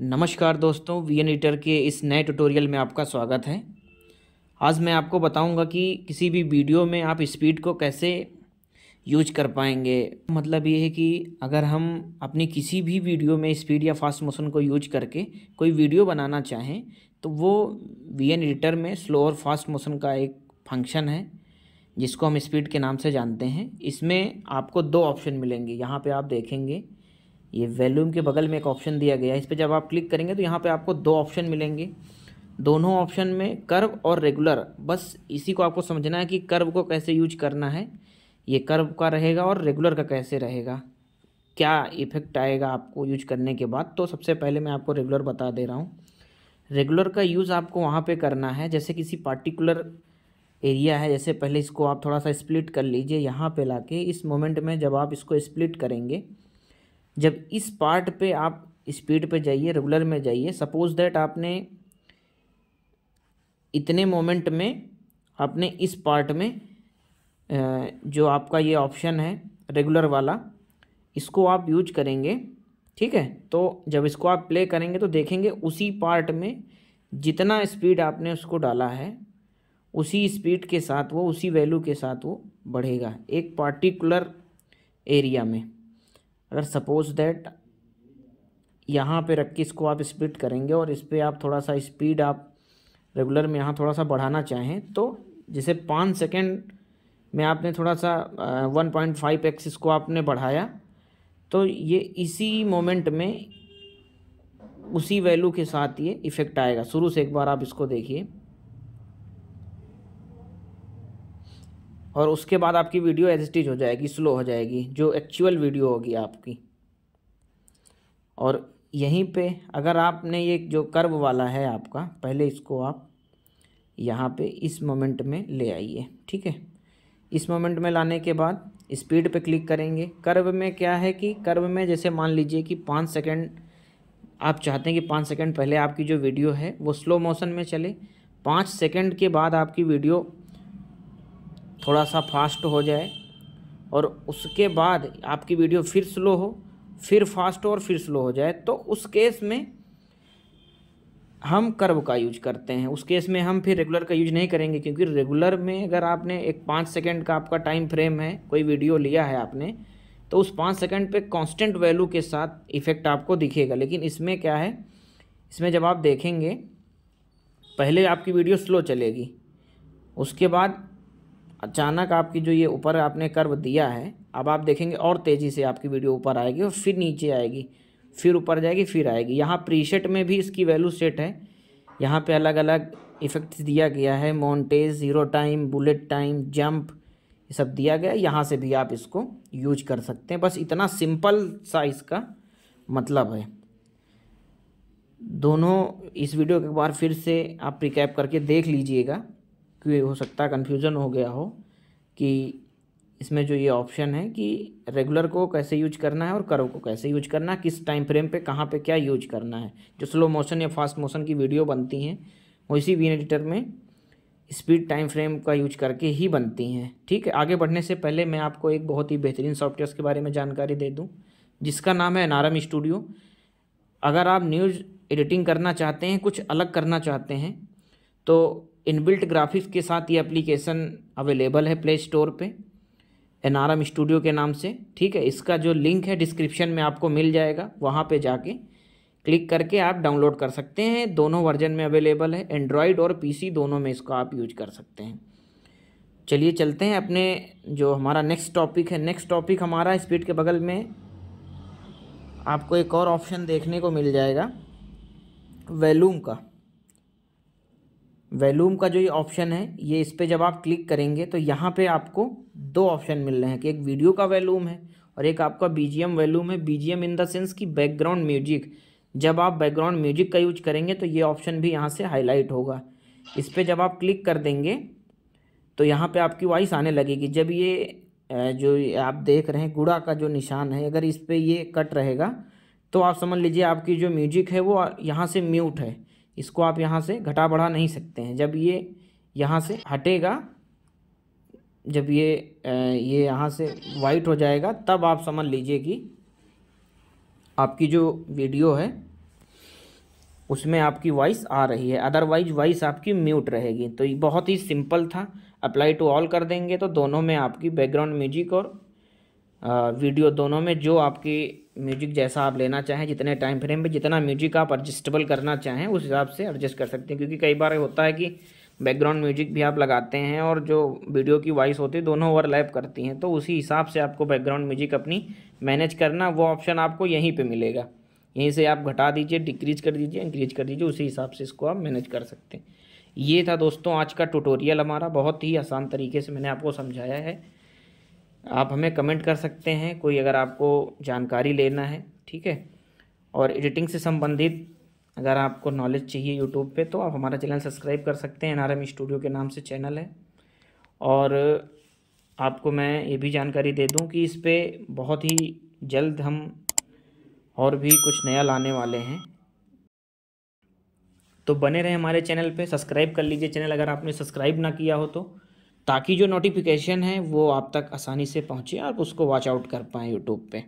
नमस्कार दोस्तों we N eater के इस नए ट्यूटोरियल में आपका स्वागत है आज मैं आपको बताऊंगा कि किसी भी वीडियो में आप स्पीड को कैसे यूज कर पाएंगे मतलब ये है कि अगर हम अपनी किसी भी वीडियो में स्पीड या फास्ट मोशन को यूज करके कोई वीडियो बनाना चाहें तो वो वी एन ईटर में स्लो और फास्ट मोशन का एक फंक्शन है जिसको हम स्पीड के नाम से जानते हैं इसमें आपको दो ऑप्शन मिलेंगे यहाँ पे आप देखेंगे ये वैल्यूम के बगल में एक ऑप्शन दिया गया है इस पर जब आप क्लिक करेंगे तो यहाँ पे आपको दो ऑप्शन मिलेंगे दोनों ऑप्शन में कर्व और रेगुलर बस इसी को आपको समझना है कि कर्व को कैसे यूज करना है ये कर्व का रहेगा और रेगुलर का कैसे रहेगा क्या इफ़ेक्ट आएगा आपको यूज करने के बाद तो सबसे पहले मैं आपको रेगुलर बता दे रहा हूँ रेगुलर का यूज़ आपको वहाँ पर करना है जैसे किसी पार्टिकुलर एरिया है जैसे पहले इसको आप थोड़ा सा स्प्लिट कर लीजिए यहाँ पे लाके इस मोमेंट में जब आप इसको स्प्लिट करेंगे जब इस पार्ट पे आप स्पीड पे जाइए रेगुलर में जाइए सपोज दैट आपने इतने मोमेंट में आपने इस पार्ट में जो आपका ये ऑप्शन है रेगुलर वाला इसको आप यूज करेंगे ठीक है तो जब इसको आप प्ले करेंगे तो देखेंगे उसी पार्ट में जितना स्पीड आपने उसको डाला है उसी स्पीड के साथ वो उसी वैल्यू के साथ वो बढ़ेगा एक पार्टिकुलर एरिया में अगर सपोज दैट यहाँ पे रख के इसको आप स्प्लिट करेंगे और इस पर आप थोड़ा सा स्पीड आप रेगुलर में यहाँ थोड़ा सा बढ़ाना चाहें तो जैसे पाँच सेकेंड में आपने थोड़ा सा वन पॉइंट फाइव एक्स इसको आपने बढ़ाया तो ये इसी मोमेंट में उसी वैल्यू के साथ ये इफ़ेक्ट आएगा शुरू से एक बार आप इसको देखिए और उसके बाद आपकी वीडियो एजस्टिज हो जाएगी स्लो हो जाएगी जो एक्चुअल वीडियो होगी आपकी और यहीं पे अगर आपने ये जो कर्व वाला है आपका पहले इसको आप यहाँ पे इस मोमेंट में ले आइए ठीक है इस मोमेंट में लाने के बाद स्पीड पे क्लिक करेंगे कर्व में क्या है कि कर्व में जैसे मान लीजिए कि पाँच सेकेंड आप चाहते हैं कि पाँच सेकेंड पहले आपकी जो वीडियो है वो स्लो मोशन में चले पाँच सेकेंड के बाद आपकी वीडियो थोड़ा सा फास्ट हो जाए और उसके बाद आपकी वीडियो फिर स्लो हो फिर फास्ट हो और फिर स्लो हो जाए तो उस केस में हम कर्व का यूज करते हैं उस केस में हम फिर रेगुलर का यूज नहीं करेंगे क्योंकि रेगुलर में अगर आपने एक पाँच सेकेंड का आपका टाइम फ्रेम है कोई वीडियो लिया है आपने तो उस पाँच सेकंड पे कांस्टेंट वैल्यू के साथ इफेक्ट आपको दिखेगा लेकिन इसमें क्या है इसमें जब आप देखेंगे पहले आपकी वीडियो स्लो चलेगी उसके बाद अचानक आपकी जो ये ऊपर आपने कर्व दिया है अब आप देखेंगे और तेज़ी से आपकी वीडियो ऊपर आएगी और फिर नीचे आएगी फिर ऊपर जाएगी फिर आएगी यहाँ प्रीशेट में भी इसकी वैल्यू सेट है यहाँ पे अलग अलग इफ़ेक्ट दिया गया है montage zero time bullet time jump ये सब दिया गया है यहाँ से भी आप इसको यूज कर सकते हैं बस इतना सिंपल सा इसका मतलब है दोनों इस वीडियो के बार फिर से आप रिकैप करके देख लीजिएगा कि हो सकता है कन्फ्यूज़न हो गया हो कि इसमें जो ये ऑप्शन है कि रेगुलर को कैसे यूज करना है और कर्व को कैसे यूज करना है किस टाइम फ्रेम पे कहाँ पे क्या यूज करना है जो स्लो मोशन या फास्ट मोशन की वीडियो बनती हैं वो इसी वीन एडिटर में स्पीड टाइम फ्रेम का यूज करके ही बनती हैं ठीक है आगे बढ़ने से पहले मैं आपको एक बहुत ही बेहतरीन सॉफ्टवेयर के बारे में जानकारी दे दूँ जिसका नाम है नारम स्टूडियो अगर आप न्यूज़ एडिटिंग करना चाहते हैं कुछ अलग करना चाहते हैं तो इनबिल्ट ग्राफिक्स के साथ ये एप्लीकेशन अवेलेबल है प्ले स्टोर पे एन आर एम स्टूडियो के नाम से ठीक है इसका जो लिंक है डिस्क्रिप्शन में आपको मिल जाएगा वहाँ पे जाके क्लिक करके आप डाउनलोड कर सकते हैं दोनों वर्जन में अवेलेबल है एंड्रॉयड और पीसी दोनों में इसको आप यूज कर सकते हैं चलिए चलते हैं अपने जो हमारा नेक्स्ट टॉपिक है नेक्स्ट टॉपिक हमारा स्पीड के बगल में आपको एक और ऑप्शन देखने को मिल जाएगा वैलूम का वैल्यूम का जो ये ऑप्शन है ये इस पर जब आप क्लिक करेंगे तो यहाँ पे आपको दो ऑप्शन मिल रहे हैं कि एक वीडियो का वैल्यूम है और एक आपका बीजीएम वैल्यूम है बीजीएम इन द सेंस कि बैकग्राउंड म्यूजिक जब आप बैकग्राउंड म्यूजिक का यूज करेंगे तो ये ऑप्शन भी यहाँ से हाईलाइट होगा इस पर जब आप क्लिक कर देंगे तो यहाँ पर आपकी वॉइस आने लगेगी जब ये जो आप देख रहे हैं गुड़ा का जो निशान है अगर इस पर ये कट रहेगा तो आप समझ लीजिए आपकी जो म्यूजिक है वो यहाँ से म्यूट है इसको आप यहाँ से घटा बढ़ा नहीं सकते हैं जब ये यहाँ से हटेगा जब ये ये यहाँ से वाइट हो जाएगा तब आप समझ लीजिए कि आपकी जो वीडियो है उसमें आपकी वॉइस आ रही है अदरवाइज वॉइस आपकी म्यूट रहेगी तो ये बहुत ही सिंपल था अप्लाई टू ऑल कर देंगे तो दोनों में आपकी बैकग्राउंड म्यूजिक और वीडियो दोनों में जो आपकी म्यूजिक जैसा आप लेना चाहें जितने टाइम फ्रेम में जितना म्यूजिक आप एडजस्टेबल करना चाहें उस हिसाब से एडजस्ट कर सकते हैं क्योंकि कई बार होता है कि बैकग्राउंड म्यूजिक भी आप लगाते हैं और जो वीडियो की वॉइस होती है दोनों ओवरलैप करती हैं तो उसी हिसाब से आपको बैकग्राउंड म्यूजिक अपनी मैनेज करना वो ऑप्शन आपको यहीं पर मिलेगा यहीं से आप घटा दीजिए डिक्रीज कर दीजिए इंक्रीज कर दीजिए उसी हिसाब से इसको आप मैनेज कर सकते हैं ये था दोस्तों आज का ट्यूटोरियल हमारा बहुत ही आसान तरीके से मैंने आपको समझाया है आप हमें कमेंट कर सकते हैं कोई अगर आपको जानकारी लेना है ठीक है और एडिटिंग से संबंधित अगर आपको नॉलेज चाहिए यूट्यूब पे तो आप हमारा चैनल सब्सक्राइब कर सकते हैं एन स्टूडियो के नाम से चैनल है और आपको मैं ये भी जानकारी दे दूं कि इस पर बहुत ही जल्द हम और भी कुछ नया लाने वाले हैं तो बने रहें हमारे चैनल पे सब्सक्राइब कर लीजिए चैनल अगर आपने सब्सक्राइब ना किया हो तो ताकि जो नोटिफिकेशन है वो आप तक आसानी से पहुँचे और उसको वॉच आउट कर पाएँ यूट्यूब पर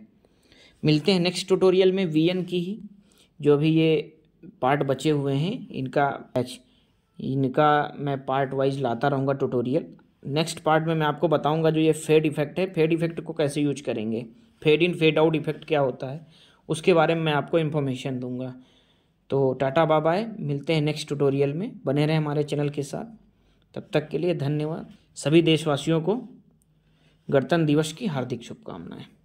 मिलते हैं नेक्स्ट टूटोरियल में वी एन की ही जो भी ये पार्ट बचे हुए हैं इनका बैच इनका मैं पार्ट वाइज लाता रहूँगा ट्यूटोरियल नेक्स्ट पार्ट में मैं आपको बताऊँगा जो ये फेड इफेक्ट है फेड इफेक्ट को कैसे यूज करेंगे fade in fade out effect क्या होता है उसके बारे में मैं आपको इन्फॉर्मेशन दूंगा तो टाटा बाय मिलते हैं नेक्स्ट टूटोरियल में बने रहें हमारे चैनल के साथ तब तक के लिए धन्यवाद सभी देशवासियों को गणतंत्र दिवस की हार्दिक शुभकामनाएं